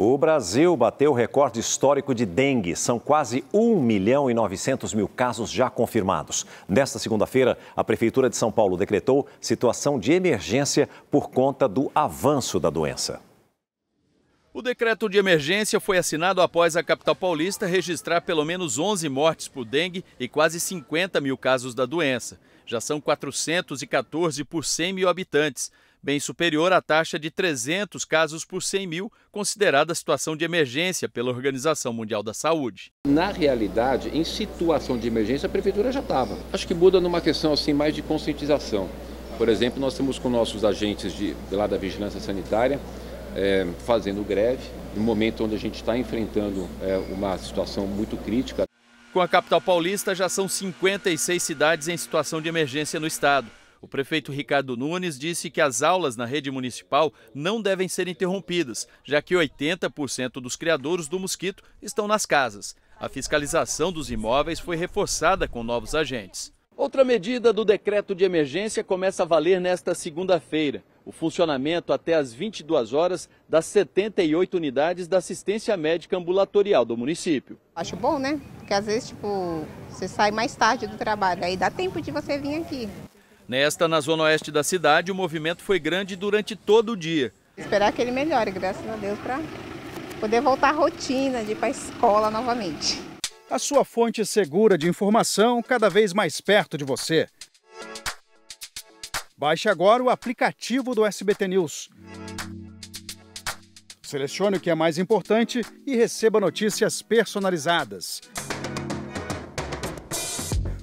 O Brasil bateu o recorde histórico de dengue. São quase 1 milhão e 900 mil casos já confirmados. Nesta segunda-feira, a Prefeitura de São Paulo decretou situação de emergência por conta do avanço da doença. O decreto de emergência foi assinado após a capital paulista registrar pelo menos 11 mortes por dengue e quase 50 mil casos da doença. Já são 414 por 100 mil habitantes bem superior à taxa de 300 casos por 100 mil, considerada situação de emergência pela Organização Mundial da Saúde. Na realidade, em situação de emergência, a prefeitura já estava. Acho que muda numa questão assim mais de conscientização. Por exemplo, nós temos com nossos agentes de, lá da vigilância sanitária é, fazendo greve, no momento onde a gente está enfrentando é, uma situação muito crítica. Com a capital paulista, já são 56 cidades em situação de emergência no estado. O prefeito Ricardo Nunes disse que as aulas na rede municipal não devem ser interrompidas, já que 80% dos criadores do mosquito estão nas casas. A fiscalização dos imóveis foi reforçada com novos agentes. Outra medida do decreto de emergência começa a valer nesta segunda-feira. O funcionamento até às 22 horas das 78 unidades da assistência médica ambulatorial do município. Acho bom, né? Porque às vezes, tipo, você sai mais tarde do trabalho, aí dá tempo de você vir aqui. Nesta, na zona oeste da cidade, o movimento foi grande durante todo o dia. Esperar que ele melhore, graças a Deus, para poder voltar à rotina de ir para a escola novamente. A sua fonte segura de informação cada vez mais perto de você. Baixe agora o aplicativo do SBT News. Selecione o que é mais importante e receba notícias personalizadas